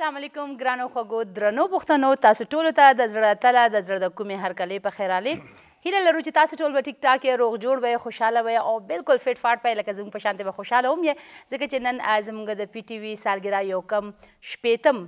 السلام علیکم ګرانو خوږو درنو پښتنو تاسو ټولو ته د زړه تله د زړه د کومې هرکلې په خیر رالی هیله لرو چې تاسو ټول به ټیک ټاک یې روغ جوړ به خوشاله وي او بالکل فټ فاټ پې لکه زموږ په شانتې به خوشاله هم یې ځکه چې نن زموږ د پی ټي وي سالګرا یو کم شپېتم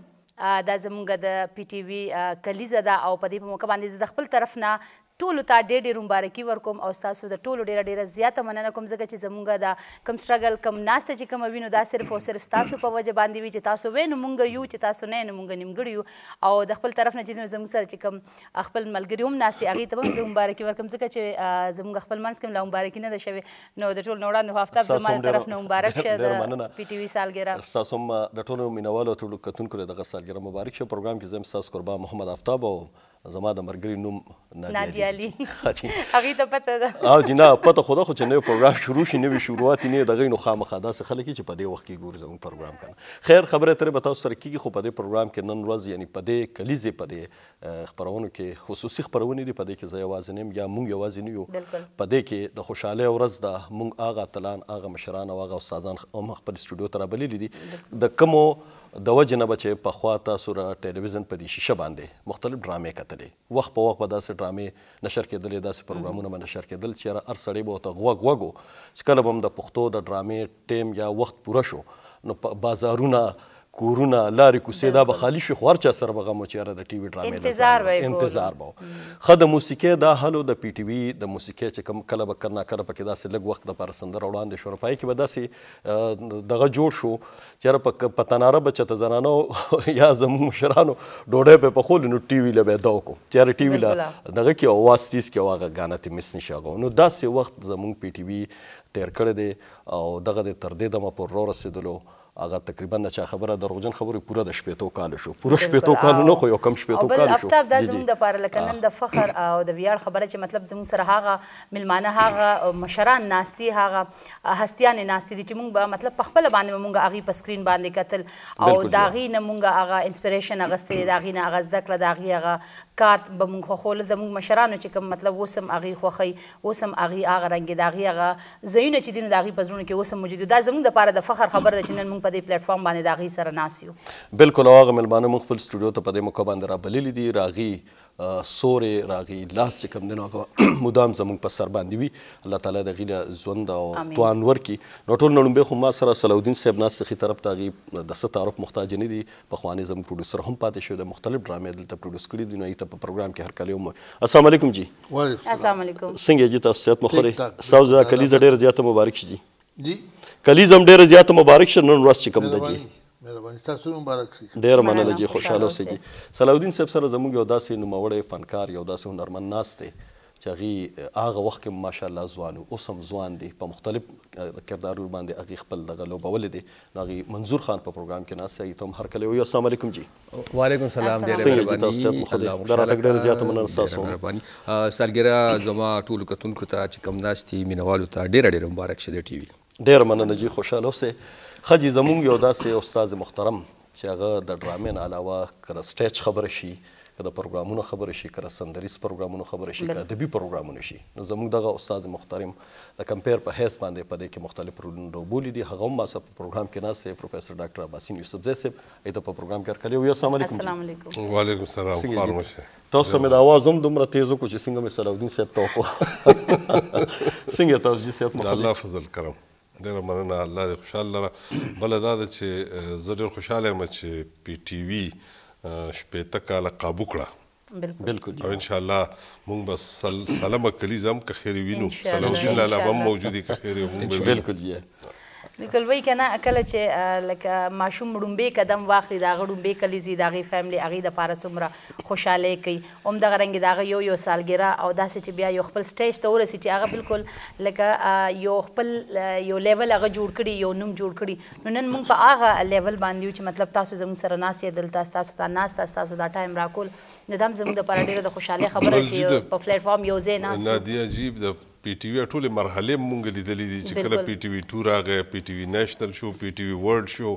دا زمونږ د پی ټي وی کلیزه ده او په دې په موقع باندې زه د خپل طرف نه ټولو ته ډېر ډېر مبارکي ورکوم او ستاسو د ټولو ډېره ډېره زیاته مننه کوم ځکه چې زمونږ د کم سټرګل کم ناسته چې کومه وینو دا صرف او صرف ستاسو په وجه باندې وي چې تاسو وې نو مونږ یو چې تاسو نه نو مونږ نیمګړي یو او د خپل طرف نه چې زموږ سره چې کوم خپل ملګري هم ناستي هغې ته به هم زه مبارکي ورکوم ځکه چې زمونږ خپل منځ کې لا مبارکي نه ده شوې نو د ټولو نه وړاندې خو افتاب زما طرف نه مبارک شه د پی ټي وی سالګره ستاسو هم د ټولو مینوالو ټولو کتونکو دغه سالګره مبارک شه پروګرام کې زم ستاسو قربان محمد افتاب او زما د مرګري نوم نادیا علي هغه ته پته ده او جنا پته خدا خو چې نو پروګرام شروع شي نو شروعات نه دغه نو خامخا داسې خلک چې په دې وخت کې ګور زمون پروګرام کنه خیر خبره تر به تاسو سره کیږي خو په دې پروګرام کې نن ورځ یعنی په دې کلیزه په دې خبرونو کې خصوصي خبرونه دي په دې کې زه یوازې نیم یا مونږ یوازې نه یو په دې کې د خوشاله ورځ د مونږ اغا تلان اغا مشران او اغا استادان هم خپل سټوډیو ته رابللي دي د کومو د وجه نه به چې پخوا تاسو را ټلویزیون په دې شیشه باندې مختلف ډرامې کتلې وخت په وخت به داسې ډرامې نشر کېدلې داسې پروګرامونه به نشر کېدل چې هر سړی به ورته غوږ غوږ چې کله به هم د پښتو د ډرامې ټیم یا وخت پوره شو نو بازارونه کورونه لارې کوڅې دا به خالي شي خو هر چا سره به غم چې یاره د ټي وي ډرامې انتظار به انتظار به خو د موسیقۍ دا هلو د پی ټي وي د موسیقۍ چې کوم کله به کرنا کله پکې داسې لږ وخت لپاره سندره وړاندې شو پای کې به داسې دغه جوړ شو چې یاره په تناره به چته زنانو یا زموږ مشرانو ډوډۍ په پخولو نو ټي وي له به دا وکړو چې یاره ټي وي له دغه کې اواز تیز کې هغه غانه ته مس نشي نو داسې وخت زموږ پی ټي وي تیر کړی دی او دغه د تر دې دمه پر رورسېدلو هغه تقریبا نه چا خبره دروغجن خبره پوره د شپېتو کال شو پوره شپېتو کال نه خو یو کم شپېتو کال شو بل افتاب دا زموږ د پاره لکه نن د فخر او د ویاړ خبره چې مطلب زموږ سره هغه ملمانه هغه مشران ناستي هغه هستیان ناستي دي چې موږ به مطلب په خپل باندې موږ هغه په سکرین باندې کتل او دا غي نه موږ هغه انسپیریشن اغستې دا غي نه اغزده کړ دا غي هغه کارت به موږ خوخول زموږ مشرانو چې کوم مطلب وسم اغي خوخي وسم اغي هغه رنگ دا غي هغه زینه چې دین دا غي پزرونه کې وسم موجود دا زموږ د پاره د فخر خبره ده چې نن موږ په دې پلیټ فارم باندې د هغې سره ناست یو بالکل او هغه مېلمانه موږ خپل سټوډیو ته په دې موقع باندې رابللي دي راغي سورې راغی لاس چې کوم دی نو مدام زموږ په سر باندې وي الله تعالی د هغې ژوند او توان ورکړي نو ټول نړومبی خو ما سره صلاحالدین صاحب ناست ښي طرف ته هغې د څه تعارف محتاج نه دي پخوانی زموږ پروډوسر هم پاتې شوی د مختلف ډرامې دلته پروډوس کړي دي نو هغې ته په پروګرام کې هر کلی هم السلام علیکم جی السلام علیکم څنګه جی تاسو صحت مو ښه دی ستاسو کلیزه ډېره زیاته مبارک شي جی کلیز هم ډیره زیاته مبارک شه نن ورځ چې کوم ده جی مهرباني تاسو مبارک شي ډیر مننه جی خوشاله اوسئ جی صلاح الدین صاحب سره زموږ یو داسې نوموړی فنکار یو داسې هنرمند ناست دی چې هغې هغه وخت کې ماشاءالله ځوان و اوس هم ځوان دی په مختلف کردارونو باندې هغې خپل دغه لوبولی دی د هغې منظور خان په پروګرام کې ناست دی هغې ته هم هرکلی وایو السلام علیکم جی وعلیکم سلام څنګه جي تاسو صحت مو ښه دی د راتګ ډېره زیاته مننه ستاسو مهرباني سالګره زما ټولو کتونکو ته چې کم ناست دي مینهوالو ته ډېره ډېره مبارک شه د ټي وي ډیر مننه جی خوشاله اوسې خجی زمونږ یو داسې استاد محترم چې هغه د ډرامې نه علاوه کله سټیج خبره شي که د پروګرامونو خبره شي که سندریز پروګرامونو خبره شي که ادبي پروګرامونه شي نو زموږ دغه استاد محترم د کمپیر په حیث باندې په دې کې مختلف رولونه ډوبولي دي هغه هم ماسه په پروګرام کې ناست دی پروفیسر ډاکټر عباسین یوسفزی صاحب هغې ته په پروګرام کې هرکلی وي السلام علیکم السلام علیکم وعلیکم السلام خوار مشه تاسو مې د اواز هم دومره تیز وکړو چې څنګه مې صلاح الدین صاحب ته وکړو څنګه تاسو جي صاحب الله فضل کرم ډېره مننه الله دې خوشحال لره بله دا ده چې زه ډېر خوشحاله یم چې پی ټي وي شپېته کاله قابو کړه بالکل او ان شاء الله مونږ به سل سلامه کلیزم که خیر وینو صلاح الدین لالا هم موجودی که خیر وینو بالکل بالکل وای کنه کله چې لکه ماشوم ډومبې قدم واخلي دا غډومبې کلیزي دا غي فیملی اغي د پاره سمره خوشاله کوي هم د غرنګ دا یو یو سالګرا او داسې چې بیا یو خپل سټیج ته ورسي چې هغه بالکل لکه یو خپل یو لیول هغه جوړ کړي یو نوم جوړ کړي نو نن موږ په هغه لیول باندې چې مطلب تاسو زموږ سره ناسې دلته تاسو ته ناس تاسو دا ټایم راکول نو دا زموږ د پاره ډیره د خوشاله خبره چې په پلیټ فارم یو ځای ناس نه دی عجیب د پی ټی وی ټول مرحله مونږ لیدلې دي چې کله پی ټی وی 2 راغی پی ټی وی نېشنل شو پی ټی وی ورلد شو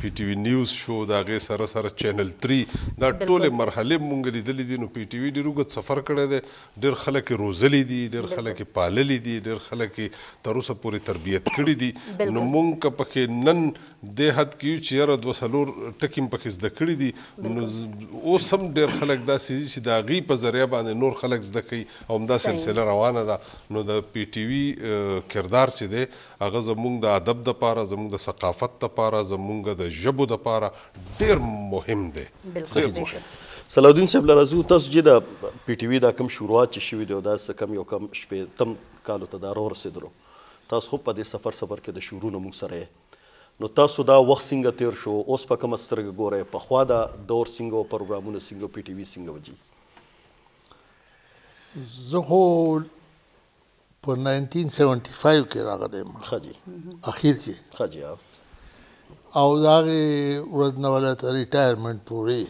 پی ټی وی نیوز شو دا غي سره سره چینل 3 دا ټول مرحله مونږ لیدلې دي نو پی ټی وی ډیر وګت سفر کړی دی ډیر خلک روزلې دي ډیر خلک پاللې دي ډیر خلک تر اوسه پوری تربيت کړې دي نو مونږ پکې نن د حد کې چې یاره د وسلور ټکیم پکې زده کړې دي نو اوس هم ډیر خلک دا سيزي چې دا غي په ذریعہ باندې نور خلک زده کوي او هم دا سلسله روانه ده نو د د پی ټی وی کردار چې دی هغه زمونږ د ادب د پاره زمونږ د ثقافت د پاره زمونږ د ژبو د پاره ډیر مهم دی ډیر مهم صلاح الدین صاحب لرزو تاسو چې د پی ټی وی دا کم شروعات چې شوی دی او دا څه کم یو کم شپې تم کالو ته دا رسیدلو تاسو خو په دې سفر سفر کې د شروع نه موږ سره نو تاسو دا وخت څنګه تیر شو اوس په کوم سترګ ګوره په خوا دا دور څنګه پروګرامونه څنګه پی ټی وی څنګه وځي زه خو په 1975 کې راغلی ما خاجي اخیر کې خاجي او دا ورځنواله تر ریټایرمنټ پورې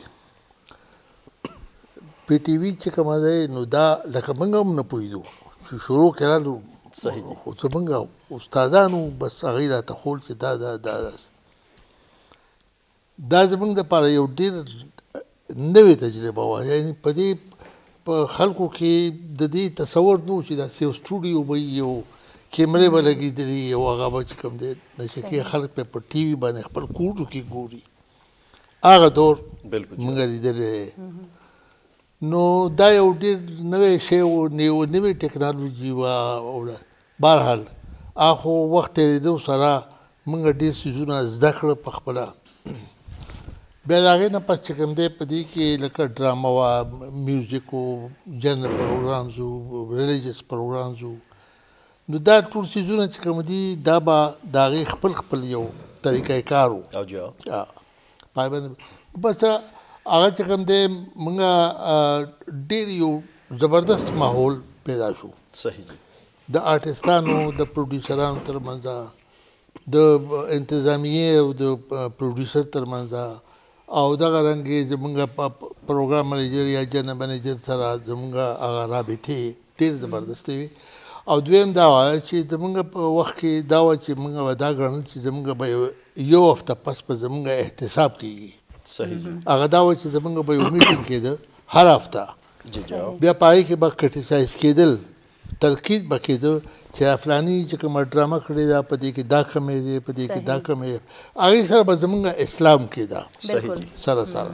پی ټی وی چې کومه ده نو دا لکه موږ هم نه پویدو چې شروع کړو صحیح دي خو څنګه استادانو بس هغه را تخول چې دا دا دا دا زمونږ د پاره یو ډیر نوې تجربه وه یعنی په دې په خلکو کې د دې تصور نو چې دا یو سټوډیو به یو کیمرې به لګېدلې یو هغه به چې کوم دی نشه کې خلک په ټي وي باندې خپل کوټو کې ګوري هغه دور موږ لیدلې نو دا یو ډېر نوې شی و نیو نوې ټکنالوژي و او بهرحال اخو وخت دې سره موږ ډېر سيزونه زده کړ په خپله بیا دا غي نه پس چې کوم دی په دې کې لکه ډراما وا میوزیک او جنرال پروګرامز او ریلیجیس پروګرامز نو دا ټول سيزونه چې کوم دی دا با دا غي خپل خپل یو طریقې کارو او جو پای باندې بس هغه چې کوم دی موږ ډېر یو زبردست ماحول پیدا شو صحیح د آرټستانو د پروډوسرانو ترمنځ د انتظامیه او د پروډوسر ترمنځ او دغه رنګي زمونږ پروګرام منیجر یا جنرال منیجر سره زمونږ هغه رابطې ډېر زبردستې وي او دویم دا و چې زمونږ په وخت کې دا و چې موږ ودا غړل چې زمونږ به یو هفته پس په زمونږ احتساب کیږي صحیح هغه دا و چې زمونږ به یو میټینګ کېده هر هفته بیا پای کې به کرټیسایز کېدل تنقید به کېده چې افلانی چې کوم ډرامه کړی دا په دې کې دا کمې دي په دې کې دا کمې هغه سره به زمونږ اسلام کې دا سره سره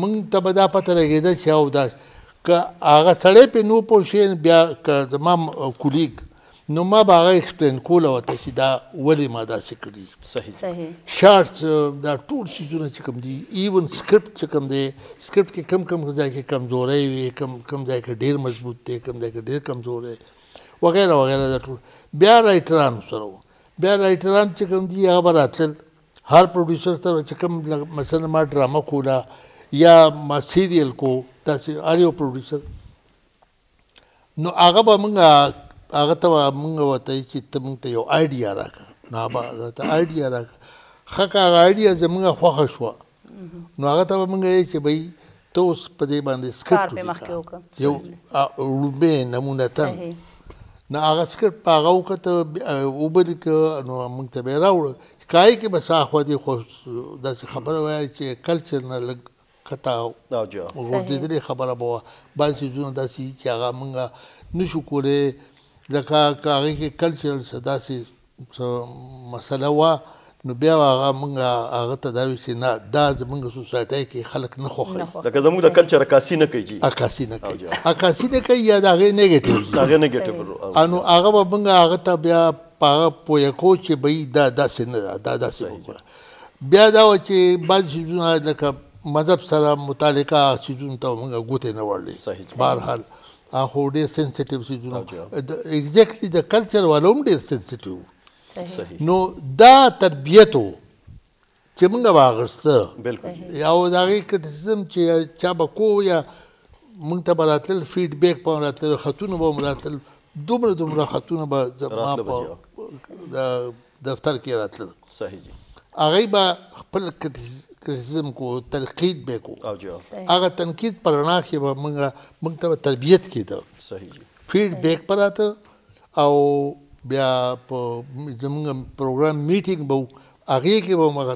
مونږ ته به دا پته لګېده چې او دا که هغه سړی پې نو پوه شي بیا که زما کولیګ نو ما به هغه اکسپلین کوله ورته چې دا ولې ما داسې کړي صحیح شارټس دا ټول څیزونه چې کوم دي ایون سکرپټ چې کوم دی سکرپټ کې کم کم ځای کې کمزورۍ وي کم کم ځای کې ډېر مضبوط دی کم ځای کې ډېر کمزور دی وغیرہ وغیرہ دا ټول بیا رائټرانو سره بیا رائټران چې کوم دي هغه راتل هر پروډوسر سره چې کوم مثلا ما ډرامه کوله یا ما سیریل کو داسې هر یو پروډوسر نو هغه به موږ هغه ته موږ وته چې ته موږ ته یو آیډیا راکړه نو هغه راته آیډیا راکړه خکه هغه آیډیا زموږ خوښه شوه نو هغه ته به موږ یې چې بھئی ته اوس په دې باندې سکرپټ ولیکه یو لومبه نمونه تن صحیح نه هغه سکر پاغه وکته وبد ک نو موږ ته به راوړ کای کې بس اخو دي خو د خبره وای چې کلچر نه لګ کتا او جو ورته خبره بو بعضی زونه داسې چې هغه موږ نشو کولای ځکه هغه کې کلچرل صدا سي مسله وه نو بیا هغه مونږ هغه ته دا وی چې نه دا زمونږ سوسایټي کې خلک نه خوخي لکه زمونږ د کلچر عکاسي نه کوي عکاسي نه کوي عکاسي نه کوي یا دا غي نیگیټیو دا غي نیگیټیو انو هغه مونږ هغه ته بیا پاغه پوی کو چې به دا داسې نه دا داسې وکړه بیا دا و چې بعض چیزونه لکه مذهب سره متعلقه چیزونه ته مونږ ګوتې نه وړلې بهرحال هغه ډېر سنسټیټیو چیزونه اگزیکټلی د کلچر والوم ډېر سنسټیټیو صحیح نو دا تربیتو چې موږ واغسته بالکل یا دا کریټیسم چې چا بکو یا موږ ته براتل فیډبیک په راتل خاتون به مراتل دومره دومره خاتون به ما په دفتر کې راتل صحیح جی هغه به خپل کرiticism کو تنقید به کو هغه تنقید پرنا کې به موږ موږ ته تربيت کیده صحیح فیډبیک پراته او بیا په زمونږ پروګرام میټینګ به هغه کې به موږ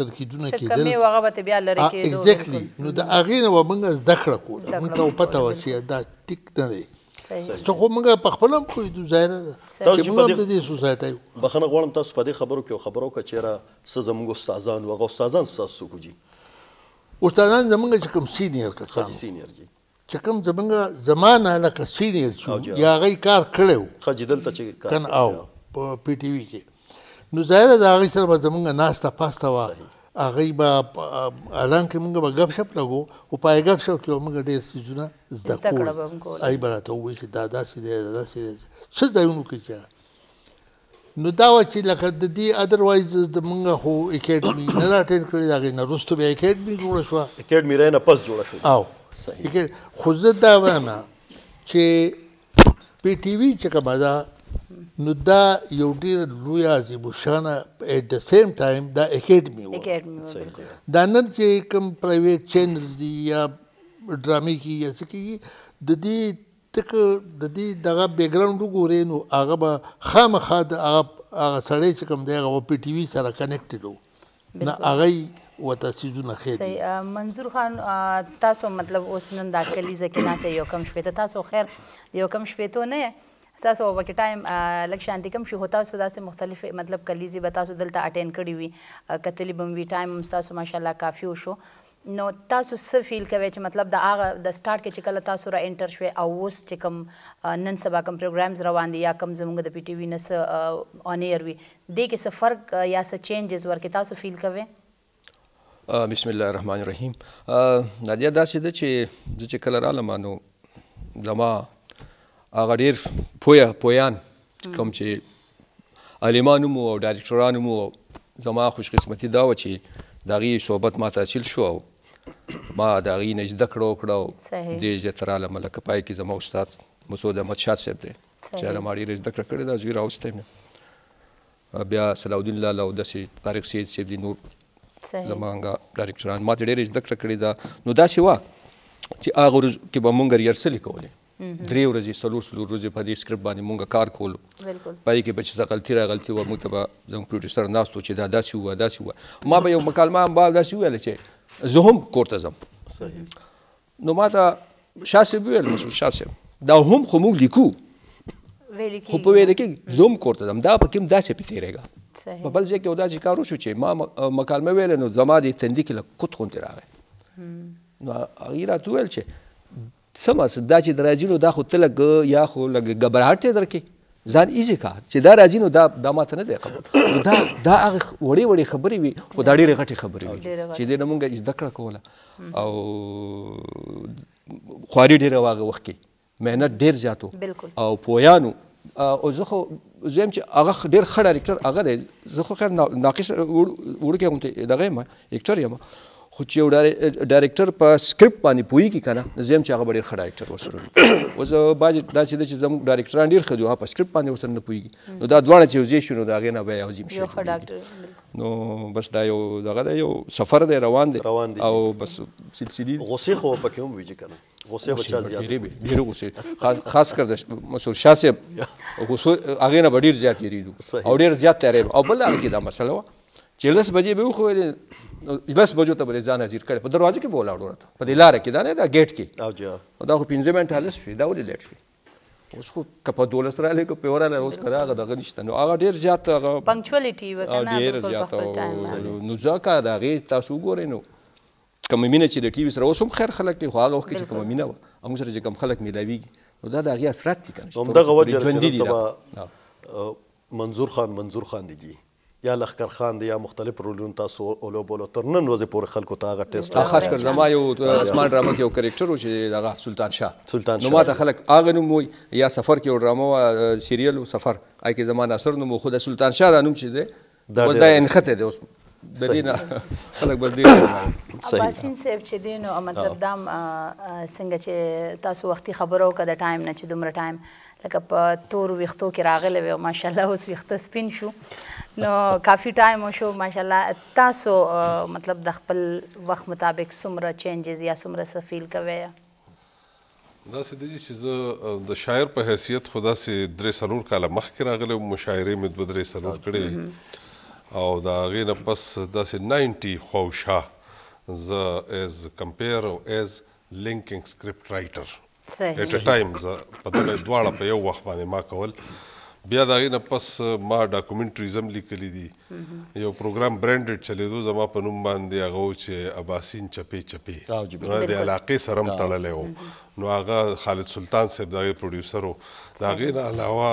تنقیدونه کېدل کمې هغه به بیا لري کېدل ایگزیکټلی نو د هغې نه به موږ زده کړه کوله موږ ته پته وه چې دا ټیک نه دی څه خو موږ په خپل هم پوهېدو ظاهره ده چې موږ هم د دې سوسایټۍ یو بښنه غواړم تاسو په دې خبرو کې خبرو که چېرې څه زموږ استادان وغه استادان ستاسو څوک دي استادان زموږ چې کوم سینیئر کسان سینیئر دي چې کوم زمونږ زمانه لکه سینیئر چې یا غي کار کړو خو دلته چې کار کنه او په پی ټی وی کې نو ظاهر دا غي سره زمونږ ناشته پاسته و هغه به الان کې موږ به غب شپ لګو او پای غب شپ کې موږ ډېر سيزونه زده کول ای براته وې چې دا داسې دی دا داسې دی څه ځایونو کې چې نو دا و چې لکه د دې ادروایز د موږ هو اکیډمي نه راټین کړی دا غي نه رستو به اکیډمي جوړ شو اکیډمي رانه پس جوړ شو او صحیح کې خود دا وایم چې پی ټی وی چې کومه ده نو دا یو ډیر لوی عظیم شانه ایت د سیم ټایم دا اکیډمي و دا نن چې کوم پرایویټ چینل دی یا ډرامي کی یا څه کی د دې تک د دې دغه بیک گراوند وګورې نو هغه به خامخا د هغه هغه سړی چې کوم دی هغه په ټي وی سره کنیکټډ وو نه هغه وته سيزونه خیر دي منظور خان تاسو مطلب اوس نن دا کلیزه کې نه یو کم شپې تاسو خیر یو کم شپې ته نه تاسو وکه ټایم لک شانتي کم شي هوتا سو داسې مختلف مطلب کلیزي به تاسو دلته اټین کړی وي کتلی بم وی ټایم تاسو ماشاءالله کافی وشو نو تاسو څه فیل کوئ چې مطلب د هغه د سٹارټ کې چې کله تاسو را انټر شوي او اوس چې کوم نن سبا کوم پروګرامز روان دي یا کوم زموږ د پی ټی وی نس اون ایر وي د کې څه فرق یا څه چینجز ورکې تاسو فیل کوئ بسم الله الرحمن الرحیم نادیا داسې ده چې زه چې کله رالم نو زما هغه ډېر پویه پویان کوم چې عالمان مو او ډایرکټران مو زما خوشقسمتي دا و چې د هغې صحبت ما تحصیل شو او ما د هغې نه زده کړه وکړه او دې زیاته رالم لکه پای کې زما استاد مسعود احمد شاه صاحب دی چې هغه ما ډېره زده کړه کړې ده زه یې راوستی بیا صلاح الدین لاله او داسې طارق سید صاحب دی نور زمونږ ډایرکټران ما ته ډېرې زده کړه کړې ده نو داسې وه چې هغه ورځ کې به مونږ ریهرسلې کولې درې ورځې څلور څلور ورځې په دې سکرپټ باندې مونږ کار کولو په دې کې به چې څه غلطي راغلطي وه موږ ته به زموږ پروډیوسر ناست و چې دا داسې ووه داسې ووه ما به یو مکالمه هم به داسې وویله چې زه هم کور ته ځم نو ما ته شاه صاحب وویل مسعود شاه صاحب دا هم خو موږ لیکو خو په ویل کې زه هم کور ته ځم دا په کوم داسې پې تېرېږه صحیح په بل ځای کې ودا چې کار وشو چې ما مکالمه ویل نو زما د تندې کې لکه کوت غوندې راغی نو هغې راته وویل چې څه مقصد دا چې د راځي نو دا خو ته لږ یا خو لږ ګبراهټ دی درکې ځان ایزي کا چې دا راځي نو دا دا ماته نه دی قبول دا دا هغه وړې وړې خبرې وي خو دا ډېرې غټې خبرې وي چې دې نه مونږ زده کړه کوله او خواري ډېره واغه وخت کې مهنت ډېر زیاتو او پویانو او زه خو زم چې هغه ډېر ښه ډایرکټر هغه دی زه خو خیر ناقص وړوکی غوندې دغه یم اکټر یم خو چې یو ډایرکټر په سکرپټ باندې پوهیږي که نه زه یم چې هغه به ډېر ښه ډایرکټر ورسره اوس بعضې داسې ده چې زموږ ډایرکټران ډېر ښه دي هغه په سکرپټ باندې ورسره نه پوهیږي نو دا دواړه چې یوځای شي نو د هغې نه به عظیم شي نو بس دا یو دغه دی یو سفر دی روان دی روان دی او بس سلسلې غوسې خو پکې هم ویجي که نه غصه بچا زیات ډیر غصه خاص کر د مسعود شاه صاحب غصه هغه نه ډیر زیات یریدو او ډیر زیات تیارې او بل هغه دا مسله چې لس بجې به وخوې لس بجو ته به ځان حاضر کړی په دروازه کې به ولاړو راته په دې لاره کې دا نه دا ګیټ کې دا خو پنځه منټه لس شوې دا ولې لیټ شوې اوس خو که په دولس راغلی که په یوه راغلی اوس که هغه دغه نشته نو هغه ډېر زیات هغه ډېر زیات نو ځکه د هغې تاسو وګورئ نو کومه مینه چې د ټي وي سره اوس هم خیر خلک دي خو هغه وخت چې کومه مینه وه موږ سره چې کوم خلک میلاویږي نو دا د هغې اثرات دي که نه همدغه وجه منظور خان منظور خان دي یا لخر خان دی یا مختلف رولونه تاسو اولو بولو تر نن ورځې پورې خلکو ته هغه ټیسټ خاص کر زما یو اسمان ډرامه کې یو کریکټر و چې دغه سلطان شاه سلطان شاه نو ماته خلک هغه نوم یا سفر کې ډرامه سیریل سفر آی کې زما ناصر نوم خو د سلطان شاه دا نوم چې دی وځ دا انخته دی اوس د دې نه خلک بل دی عباسین صاحب چې دی نو مطلب دا څنګه چې تاسو وختي خبرو کده ټایم نه چې دومره ټایم لکه په تور ویختو کې راغلی وي او ماشاءالله اوس ویښته سپین شو نو کافي ټایم شو ماشاءالله تاسو مطلب د خپل وخت مطابق څومره چینجز یا څومره څه فیل کوئ داسې دی چې زه د شاعر په حیثیت خو داسې درې څلور کاله مخکې راغلی وم مشاعرې مې دوه درې څلور کړې او د هغې نه پس داسې ناینټي خوشا زه ایز کمپیر او ایز لینکنګ سکرپټ رایټر صحیح اټ ټایم ز په دغه دواړه په یو وخت باندې ما کول بیا دا غینه پس ما ډاکومنټریزم لیکلی دی یو پروګرام برانډډ چلیدو زما په نوم باندې هغه چې اباسین چپی چپی نو د علاقې سره تړلې وو نو هغه خالد سلطان صاحب دغه پروډوسر وو دا غینه علاوه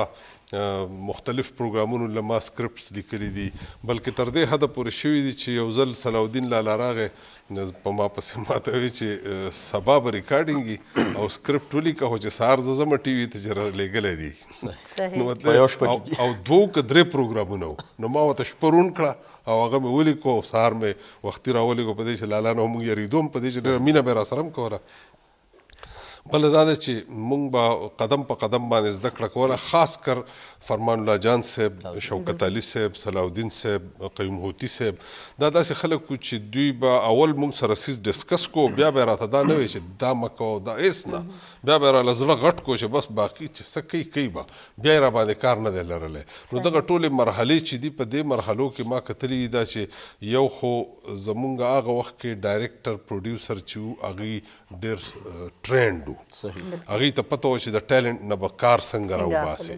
مختلف پروګرامونو له ما سکرپټس لیکلي دي بلکې تر دې حد پورې شوی دي چې یو ځل صلاح الدین لالا راغې په ما پسې ماته وی چې سبا به ریکارډینګ او سکرپټ ولیکه خو چې سهار زه زما ټي وي ته چې رالیږلی دي نو مطلب او دوه درې پروګرامونه نو ما ورته شپرون کړه او هغه مې ولیکو سهار مې وختي راولیکو په دې چې لالا نو موږ یریدوم په دې چې ډېره مینه به را سره هم کوله بل دا ده چې مونږ به قدم په قدم باندې زده کړه کوله خاص کر فرمان الله جان صاحب شوکت علي صاحب صلاح الدین صاحب قیوم هوتی صاحب دا داسې خلک وو چې دوی به اول مونږ سره سیس ډسکس کو بیا به راته دا نه وی چې دا مه کوه دا هېڅ نه بیا به یې راله زړه غټ کو چې بس باقي چې څه کوي کوي به بیا یې راباندې کار نه دی لرلی نو دغه ټولې مرحلې چې دي په دې مرحلو کې ما کتلی دا چې یو خو زمونږ هغه وخت کې ډایرکټر پروډیوسر چې وو هغوی ډېر ټرینډ و صحیح هغه ته پته و چې د ټیلنت نه به کار څنګه راوباسي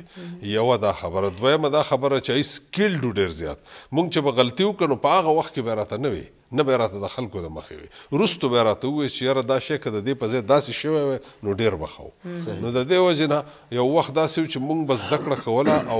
یو دا خبره دویمه دا خبره چې سکیل ډېر زیات مونږ چې به غلطي وکړو په هغه وخت کې به راته نه وي نه به راته د خلکو د مخې وي وروسته به یې راته ووایي چې یاره دا شی که د دې په ځای داسې شوی وی نو ډېر به ښه وو نو د دې وجې نه یو وخت داسې و چې موږ به زده کړه کوله او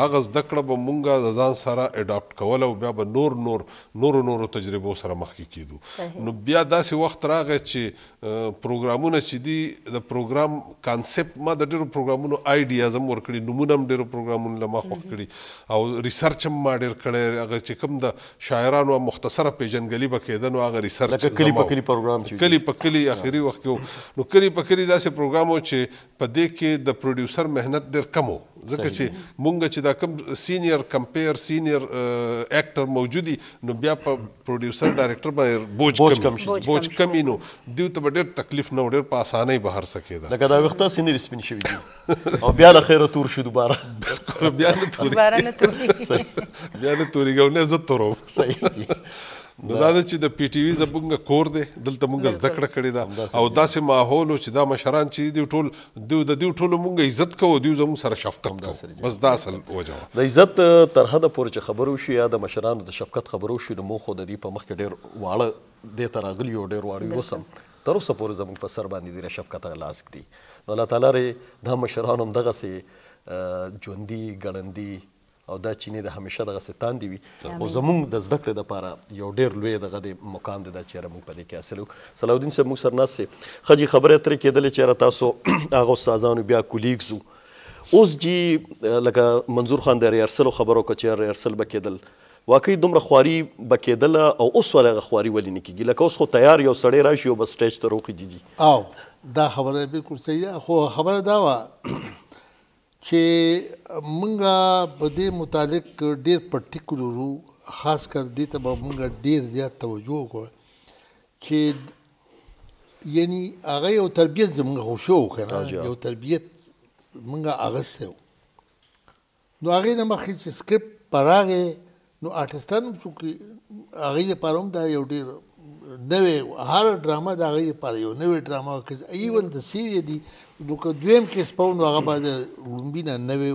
هغه زده کړه به موږ د ځان سره اډاپټ کوله او بیا به نور نور نورو نورو تجربو سره مخکې کېدو نو بیا داسې وخت راغی چې پروګرامونه چې دي د پروګرام کانسپټ ما د ډېرو پروګرامونو آیډیاز هم ورکړي نومونه هم ډېرو پروګرامونو له ما خوښ کړي او ریسرچ هم ما ډېر کړی هغه چې کوم د شاعرانو مختصره پیژن همګلی به کېده نو هغه ریسرچ لکه کلی په کلی پروګرام چې کلی په کلی اخري وخت کې نو کلی په کلی داسې پروګرام و چې په دې کې د پروډوسر مهنت ډېر کم و ځکه چې مونږ چې دا کم سینیئر کمپیر سینیئر اکټر موجودي نو بیا په پروډوسر ډایرکټر باندې بوج کم بوج کم نو دوی ته ډېر تکلیف نه و ډېر په اسانۍ بهر سکېده لکه دا وخته سینیئر سپین شوي دي او بیا له خیره تور شو دوباره بالکل بیا نه توري دوباره نه توري بیا نه توري ګو نه زه تورم صحیح نو دا چې د پی ټی وی زبونګه کور دی دلته مونږ زده کړه کړې ده او داسې ماحول چې دا مشران چې دی ټول دی د دې ټولو مونږ عزت کوو دی زموږ سره شفقت کوو بس دا اصل وجه د عزت تر حد پورې چې خبرو شي یا د مشرانو د شفقت خبرو شي نو مو خو د دې په مخ کې ډېر واړه د تر اغلی او ډېر واړه وسم تر اوسه پورې زموږ په سر باندې د شفقت لاسک دی نو الله تعالی ری دا مشرانو هم دغه سي ژوندۍ ګړندۍ او دا چینی د همیشه دغه ستان دی وي او زموږ د زده کړې لپاره یو ډیر لوی دغه د مقام دی دا چیرې موږ په دې کې حاصل صلاح الدین صاحب موږ سره ناست خجی خبره ترې کېدلې چې تاسو هغه استادانو بیا کولیګز اوس جی لکه منظور خان د ریارسل خبرو کې چې ریارسل بکېدل واقعي دومره خواري بکېدل او اوس ولا غخواري ولې نه کیږي لکه اوس خو تیار یو سړی راشي او بس سټیج ته روخي جی جی او دا خبره بالکل صحیح ده خو خبره دا و چې مونږه په دې متعلق ډېر پټیکولرو خاص کر دې ته به مونږه ډېر زیات توجه وکړو چې یعنی هغه یو تربیت زمونږ خوشو کنه یو تربیت مونږه هغه سو نو هغه نه مخکې چې سکرپټ پراغه نو آرټستانو چې هغه لپاره هم دا یو ډېر نوې هر ډرامه دا غي پر یو نوې ډرامه کې ایون د سیری دی دوک دویم کې سپاون هغه باندې لومبینه نوې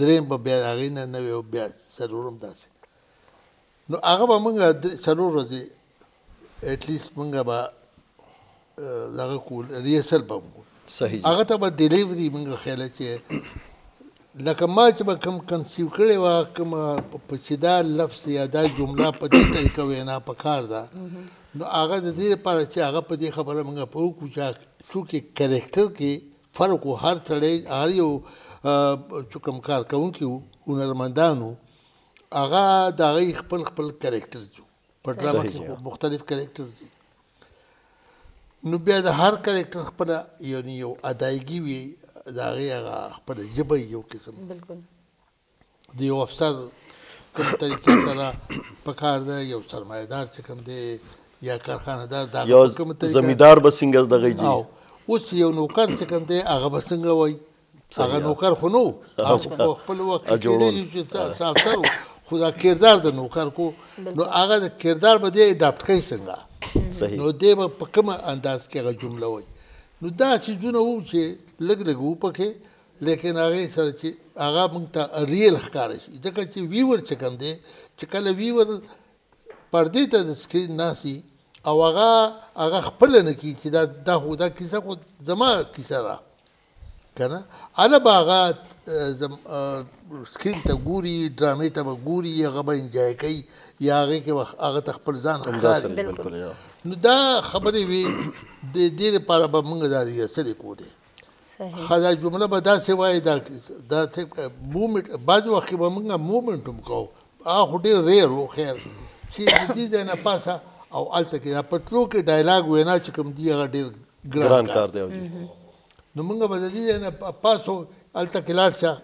دریم په بیا هغه نه نوې بیا سرورم داسې نو هغه به موږ سرور ورځي ات لیست موږ به دغه کول ریسل به موږ صحیح هغه ته به ډیلیوری موږ خیال کې لکه ما چې کوم کنسیو کړي وا کوم په چې دا لفظ یا دا جمله په دې طریقه وینا پکار ده نو هغه د دې لپاره چې هغه په دې خبره موږ په وکړو چې چې کریکټر کې فرق و هر تړي هر یو چې کوم کار کوونکی هنرمندانو هغه دا غي خپل خپل کریکټر جو په ډرامه کې مختلف کریکټر دي نو بیا د هر کریکټر خپل یعنی یو ادایګي وي دا هغه خپل جبه یو قسم بالکل دی یو افسر کوم طریقې سره په کار دی یو سرمایدار چې کوم دی یا کارخانه دار دا کوم طریقې زمیدار به څنګه دغه دی اوس یو نوکر چې کوم دی هغه به څنګه وای هغه نوکر خو نو هغه خپل وخت کې چې افسر خو دا کردار د نوکر کو نو هغه د کردار به دی اډاپټ کوي څنګه نو دی په کوم انداز کې هغه جمله وای نو دا چې جنو وو چې لګ لګ وو پکې لیکن هغه سره چې هغه مونږ ته ریل ښکار شي ځکه چې ویور چې کوم دی چې کله ویور پردې ته د سکرین ناسي او هغه هغه خپل نه کی چې دا دا هو دا کیسه خو زما کیسه را کنه انا باغه زم سکرین ته ګوري ډرامې ته ګوري هغه به انجوای کوي یا هغه کې هغه خپل ځان ښکاري بالکل نو دا خبرې وي د دې لپاره به موږ دا ریسل کوو خدا جمله به دا څه وایي دا دا څه مومنت بعض وخت به موږ مومنت هم کوو هغه ډېر ریر و خیر چې دې ځای نه پاسه او الته کې دا پټرو کې ډایلاګ وینا چې کوم دی هغه ډېر ګران کار دی نو موږ به دې ځای نه پاسو الته کې لاړ شه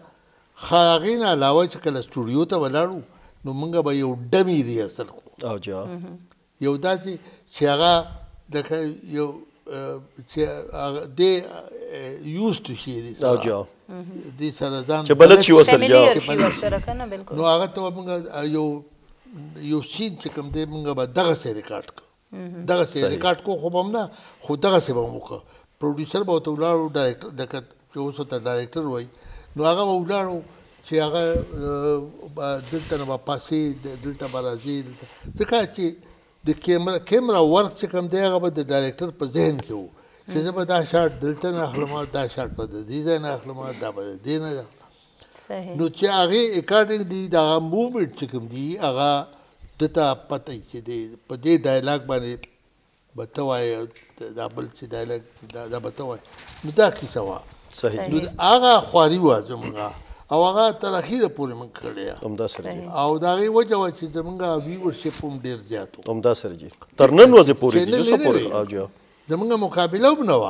خاغین علاوه چې کله سټوډیو ته ولاړو نو موږ به یو ډمی ریسل کوو او جا یو داسې چې هغه د یو چې د یوز ټو شي دي دا جو دي سره ځان چې بلد شي وصل جو نو هغه ته موږ یو یو سین چې کوم دی موږ به دغه سره ریکارډ کو دغه سره ریکارډ کو خو هم نه خو دغه سره به موږ پروډوسر به ته ولاړو ډایرکټر دغه چې اوس ته ډایرکټر وای نو هغه ولاړو چې هغه دلته نه پاسې دلته برازیل ځکه چې د کیمرا کیمرا ورک چې کوم دی هغه د ډایرکټر په ذهن کې وو چې زه به دا شاټ دلته نه اخلم دا شاټ په دې ځای نه اخلم دا په دې نه صحیح نو چې هغه اکارډینګ دی دا موومېنټ چې کوم دی هغه دته پته چې دی په دې ډایلاګ باندې بتوای دا بل چې ډایلاګ دا بتوای نو دا کیسه وا صحیح نو هغه خواري و زمونږه او هغه تر اخیره پورې موږ کړی همدا سره جی او دا غي وجه و چې زمونږ ویورشپ هم ډیر زیات و همدا سره جی تر نن ورځې پورې دي څه پورې او جی زمونږ مقابله هم نه و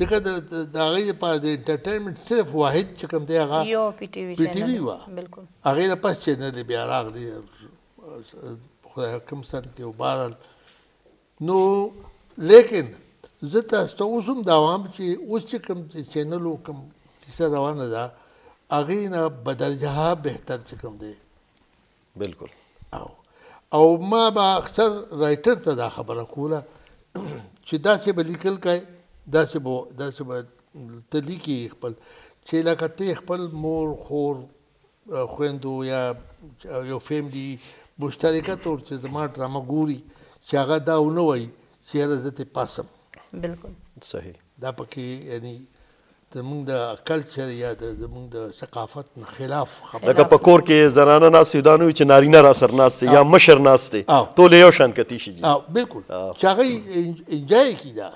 ځکه د د هغه لپاره د انټرټینمنټ صرف واحد چې کوم دی هغه یو پی ټی وی پی ټی وی و بالکل هغه نه پس چینل بیا راغلی خدای کوم سن کې وبارل نو لیکن زه تاسو ته اوس هم دا وایم چې اوس چې کوم چینل کوم څه روانه ده اغه نه بدرجه بهتر چکم دی بالکل او او ما با اکثر رائټر ته دا خبره کوله چې دا څه بلیکل کای دا څه بو دا څه به تلیکی خپل چې لکه ته خپل مور خور خويندو یا یو فیملی مشترکه تور چې زما ډرامه ګوري چې هغه دا ونه وای چې راځي ته پاسم بالکل صحیح دا پکې یعنی زمونږ د کلچر یا د زمونږ د ثقافت نه خلاف خبره لکه په کور کې زنانه ناس سودانو چې نارینه را سر ناس یا مشر ناس دي ټول یو شان کتی شي او بالکل چې هغه انجای کی دا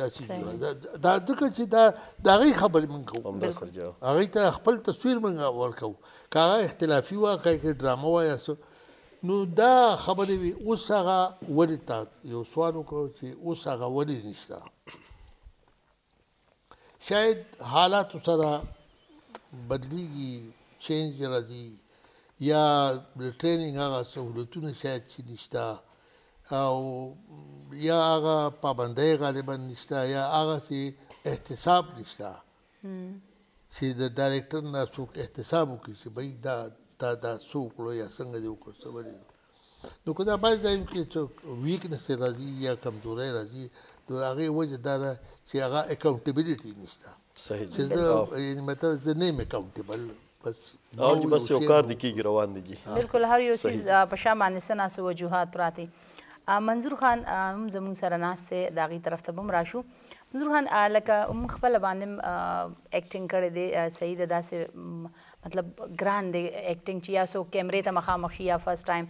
دا چې دا دغه چې دا دا غي خبرې من کوو هغه ته خپل تصویر من ورکو کاغه اختلافي واقع کې ډرامه وایا سو نو دا خبرې اوس هغه ولې تا یو سوال وکړو چې اوس هغه ولې نشته شاید حالات سره بدلیږي چینج راځي یا د ټریننګ هغه سہولتونه شاید چې نشتا او یا هغه پابندۍ غالبا نشتا یا هغه سي احتساب نشتا چې د ډایرکټر نه څوک احتساب وکړي چې بای دا دا دا څوک لو یا څنګه دی وکړ څه نو کله بعض ځای کې څوک ویکنس راځي یا کمزوري راځي نو هغه وجه دا چې هغه اکاونټیبিলিټي نشته صحیح چې زه یعنی مطلب زه نه اکاونټیبل بس او بس یو کار د کیږي روان دي بالکل هر یو چیز په شامل نسنه سو وجوهات پراته منظور خان هم زمون سره ناشته داغي طرف ته بم راشو زرخان لکه موږ خپله باندې ایکټینګ کړی دی صحیح ده داسې مطلب ګران دی ایکټینګ چې یا سو کیمرې ته مخامخ یا فرست ټایم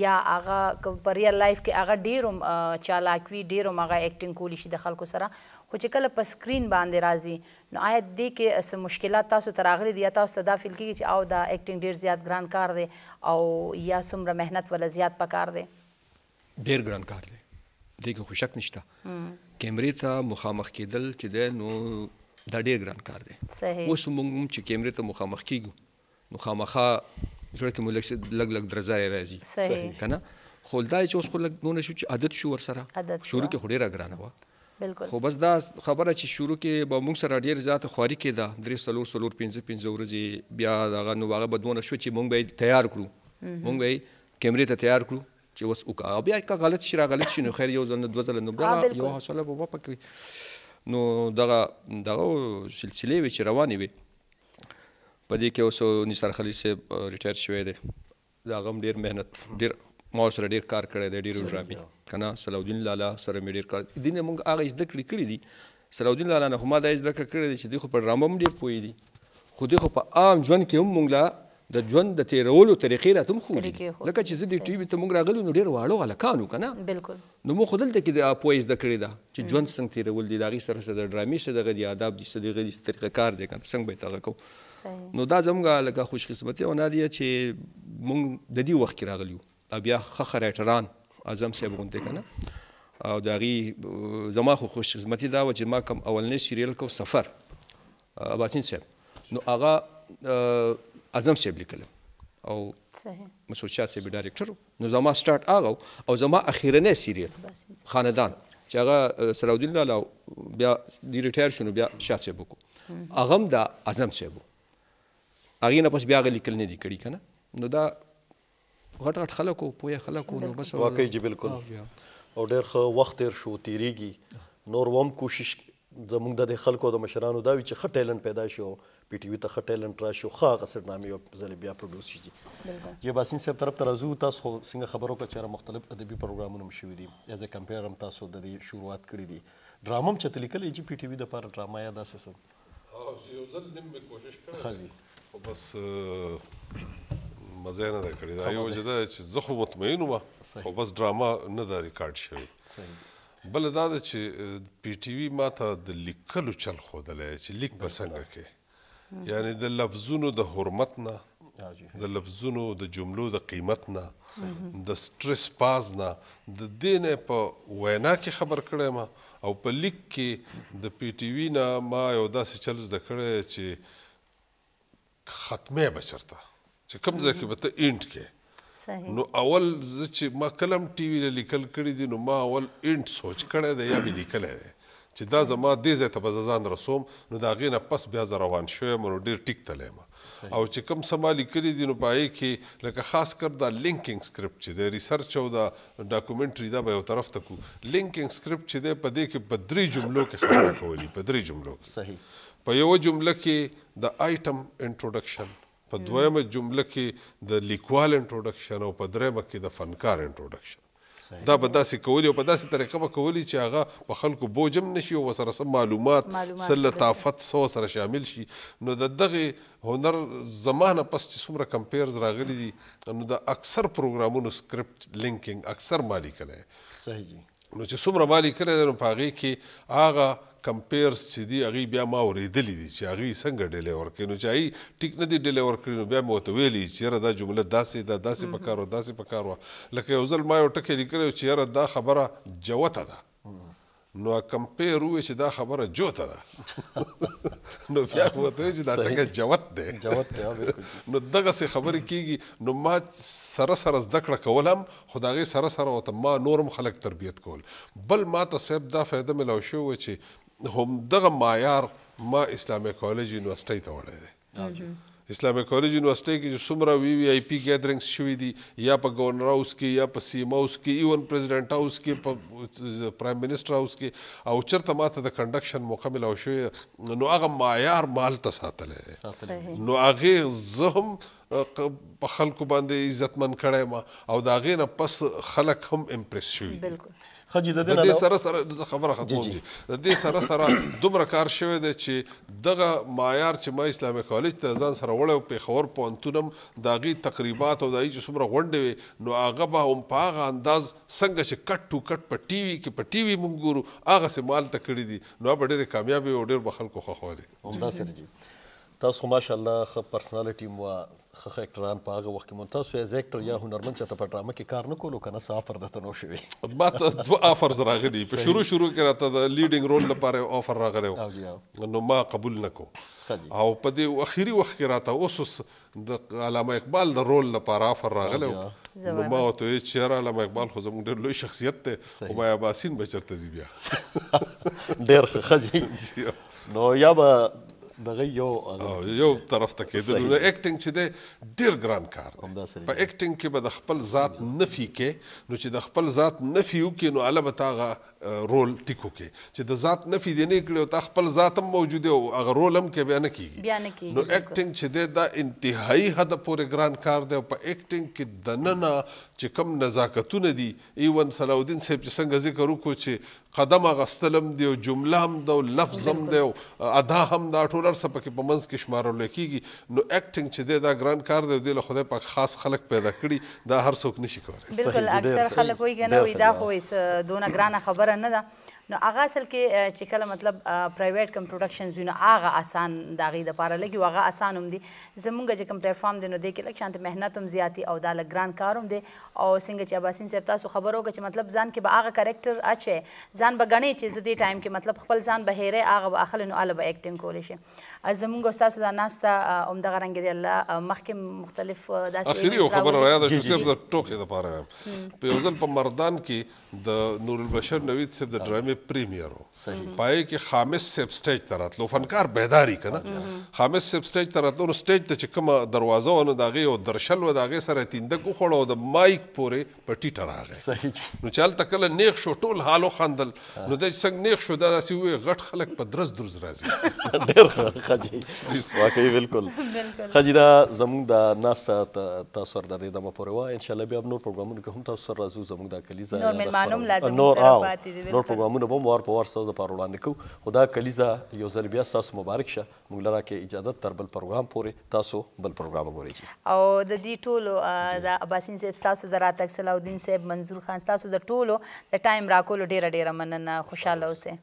یا هغه په ریل لایف کې هغه ډېر چالاک وي ډېر هغه ایکټینګ کولی شي د خلکو سره خو چې کله په سکرین باندې راځي نو آیا دې کې څه مشکلات تاسو ته راغلي دي یا تاسو ته دا فیل کېږي چې او دا ایکټینګ ډېر زیات ګران کار دی او یا څومره محنت ولا زیات پکار دی ډېر ګران کار دی دې کې خوشک نشته کیمرې ته مخامخ کېدل چې د نو دا ډېر ګران کار دی صحیح اوس موږ چې کیمرې ته مخامخ کیږو نو خامخا ځکه چې ملک لګ لګ درځای راځي صحیح کنه خولدای چې اوس خو لګ دونه شو چې عادت شو ور سره شروع کې خوري را ګرانه و بالکل خو بس دا خبره چې شروع کې به موږ سره ډیر زیات خواري کې دا درې سلور سلور 15 15 ورځې بیا دا نو هغه بدونه شو چې موږ به تیار کړو موږ به کیمرې ته تیار کړو چې اوس وکړه بیا که غلط شي راغلط شي نو خیر یو ځل نه دوه ځله نه بیا یو حوصله به پکې نو دغه دغه سلسلې وې چې روانې وې په دې کې اوس نثار خلیل صاحب ریټایر شوی دی دا هغه ډېر مهنت ډېر ما سره ډېر کار کړی دی ډېر ډرامي که نه صلاحالدین لالا سره مې ډېر کار دین موږ هغه زده کړې کړې دي صلاحالدین لالا نه خو ما دا زده کړې دي چې دوی خو په ډرامه هم ډېر پوهېږي خو دوی خو په عام ژوند کې هم موږ لا د ژوند د تیرولو طریقې راته هم ښودي لکه چې زه دې ټي ته موږ راغلو نو ډېر واړه هلکان که نه بالکل نو موږ خو دلته کې د پوهې زده کړې ده چې ژوند څنګه تیرول دي د هغې سره څه د ډرامې څه دغه دي آداب دي څه دغه دي څه طریقهکار دی که نه څنګه به یې تغه کوو نو دا زموږ لکه خوشقسمتي او نه دی چې موږ د دې وخت کې راغلي یو بیا ښه ښه رایټران اعظم صاحب غوندې که نه او د هغې زما خو خوشقسمتي دا وه چې ما کوم اولنی سیریل کو سفر اباسین صاحب نو هغه اعظم صاحب لیکلم او مسعود شاه صاحب ډایرکټر نو زما سٹارټ هغه او زما اخیرنی سیریل خاندان چې هغه سراودین لاله بیا دی ریټایر شونه بیا شاه صاحب کو هغه هم د اعظم صاحب هغه نه پس بیا غلی کل نه دی کړی کنه نو دا غټ غټ خلکو پوهه خلکو نو بس واقعي جی بالکل او ډېر خو وخت تیر شو تیریږي نور وم کوشش زمونږ د خلکو د مشرانو دا وی چې ښه ټیلنټ پیدا شي پی ټی وی ته ټیلنټ راشي خو هغه سرنامې یو ځل بیا پروډوس شي بالکل یا باسین صاحب طرف ته راځو تاسو خو څنګه خبرو کا چیرې مختلف ادبي پروګرامونه مشوي دي ایز ا کمپیر هم تاسو د دې شروعات کړې دي ډرامه هم چته لیکلې چې پی ټی وی د پر ډرامه یا داسې څه او یو ځل نیم به کوشش کړم خو بس مزه نه ده کړې دا یو وجه ده چې زه خو مطمئن وم خو بس ډراما نه ده ریکارډ شوی بل دا ده چې پی ټی وی ما ته د لیکلو چل ښودلی چې لیک به څنګه کې یعنی د لفظونو د حرمت نه د لفظونو د جملو د قیمت نه د سټرس پاز نه د دین په وینا کې خبر کړم ما او په لیک کې د پی ټی وی نه ما یو داسې چل زده کړی چې ختمه بچرته چې کوم ځای کې به ته اینټ کې نو اول چې ما کلم ټی وی لیکل کړی دی نو ما اول اینټ سوچ کړی دی یا به لیکلی دی چې دا زما دې ځای ته به زه ځان رسوم نو د هغې نه پس بیا زه روان شوی یم نو ډېر ټیک تلی یم او چې کوم سما لیکلي دي نو په هغې کې لکه خاص کر دا لینکینګ سکرپټ چې دی ریسرچ او دا ډاکومنټري دا به یو طرف ته کو لینکینګ سکرپټ چې دی په دې کې په درې جملو کې خبره کولې په درې جملو کې صحیح په یو جمله کې د آیټم انټروډکشن په دویمه جمله کې د لیکوال انټروډکشن او په دریمه کې د فنکار انټروډکشن دا به داسې کولی او په داسې طریقه به کولی چې هغه په خلکو بوج هم نشي او ورسره څه معلومات څه لطافت څه ورسره شامل شي نو د دغې هنر زمانه پس چې څومره کمپیرز راغلي دي نو د اکثر پروګرامونو سکرپټ لینکینګ اکثر مالی کلی صحیح نو چې څومره مالی کلی دی نو په هغې کې هغه کمپیرز چې دی هغه بیا ما اوریدلی دي چې هغه څنګه ډیلیور کوي نو چې هغه ټیک نه دی ډیلیور کړی نو بیا مې ورته ویلي چې یاره دا جمله داسې ده داسې پکار وه داسې پکار وه لکه یو ځل ما یو ټکی لیکلی چې یاره دا خبره جوته ده نو کمپیر وې چې دا خبره جوته ده نو بیا وته چې دا څنګه جوت ده جوت ده نو دغه سه خبرې کیږي نو ما سره سره زده کړه کولم خدایغه سره سره وته ما نورم خلق تربیت کول بل ما ته سبب دا فائدہ ملو شو چې هم دغه معیار ما اسلامي کالج یونیورسيټي ته وړی دی اسلامي کالج یونیورسيټي کې چې څومره وی وی آی پی ګیدرینګز شوي دي یا په گورنر هاوس کې یا په سیم هاوس کې ایون پریزیدنت هاوس کې په پرایم منسٹر هاوس کې او چرته ماته د کنډکشن مکمل او شوی نو هغه معیار مال ته ساتلې نو هغه زهم په خلکو باندې عزتمن کړی ما او دا غینه پس خلک هم امپریس شوي بالکل خجی د دې سره سره د خبره ختموم دي د دې سره سره دومره کار شوی دی چې دغه معیار چې ما اسلامي کالج ته ځان سره وړو په خور پونتونم داغي تقریبات او دای چې څومره غونډې نو هغه به هم په هغه انداز څنګه چې کټ ټو کټ په ټي وي کې په ټي وي مونږ ګورو هغه سه مال تکړی دي نو به ډېر کامیابی او ډېر بخل کو خو خو دي همدا سره جی تاسو ماشاءالله خپ پرسنالټي مو خخه اکټران په هغه وخت کې ممتاز یا اکټر یا هنرمند چې په ډرامه کې کار نه کولو کنه څه آفر درته نو شوي ما ته دوه آفرز راغلي په شروع شروع کې راته د لیډینګ رول لپاره آفر راغلی نو ما قبول نه کو او په دې اخیری وخت کې راته اوس د علامه اقبال د رول لپاره آفر راغلی نو ما ورته ویل چې یاره علامه اقبال خو زموږ ډېر لوی شخصیت دی خو ما عباسین به چېرته ځي بیا ډېر ښه نو یا به دغه یو یو طرف ته کېدل د اکټینګ چې دی ډیر ګران کار دی په اکټینګ کې به د خپل ذات نفي کې نو چې د خپل ذات نفي وکړي نو البته هغه رول ټیکو کې چې د ذات نفي دی نه کړو تا خپل ذات هم موجود او هغه رول هم کې بیان کیږي نو اکټینګ چې دی دا انتهایی حد پورې ګران کار دی په اکټینګ کې د نننه چې کم نزاکتونه دي ایون صلاحالدین صاحب چې څنګه ذکر وکړو چې قدم غستلم دی او جمله هم دی او لفظ هم دی او ادا هم دا ټول څه پکې په منځ کې شمارول کیږي نو اکټینګ چې دی دا ګران کار دی د خدای پاک خاص خلق پیدا کړي دا هر څوک نشي کولای بالکل اکثر خلک وایي کنه وي دا خو دونه ګرانه خبره خبره نه ده نو هغه اصل کې چې کله مطلب پرایویټ کم پروډکشنز وي نو هغه آسان د هغې دپاره لږ وي هغه آسان هم دي زمونږ چې کوم پلیټفارم دی نو دې کې لږ شانته محنت هم زیات او دا لږ ګران کار هم دی او څنګه چې اباسین صاحب تاسو خبر وکړه چې مطلب ځان کې به هغه کرکټر اچي ځان به ګڼې چې زه دې ټایم کې مطلب خپل ځان به هېری هغه به اخلي نو هله به ایکټینګ کولی شي زمونږ استاد دا ناسته اوم دغه رنګ دی الله مخکې مختلف داسې اخیری خبر را یاد چې صرف د ټوکې د پاره په یو ځل په مردان کې د نور البشر نوید صاحب د ډرامې پریمیر وو پای کې خامس صاحب سټیج ته راتلو فنکار بیداری کنه خامس صاحب سټیج ته راتلو نو سټیج ته چې کومه دروازه ونه داغه او درشل و داغه سره تینده کو خړو د مایک پورې په ټیټه راغی صحیح نو چل تکله نیخ شو ټول حالو خندل نو د څنګه نیخ شو دا داسې وې غټ خلک په درز درز راځي ډیر خلک خجي واقعي بالکل خجي دا زموږ د ناس تاسو سره د دې د مپورې وا ان شاء الله بیا نور پروګرامونه کې هم تاسو سره راځو زموږ د کلیزا نور مېلمانوم لازم نور او نور پروګرامونه به وار په وار سره د پاره وړاندې کوو خدا کلیزا یو ځل بیا تاسو مبارک شه موږ لره کې اجازه تر بل پروګرام پورې تاسو بل پروګرام وګورئ او د دې ټولو د اباسین صاحب تاسو د راتګ صلاح الدین صاحب منظور خان تاسو د ټولو د ټایم راکولو ډیره ډیره مننه خوشاله اوسئ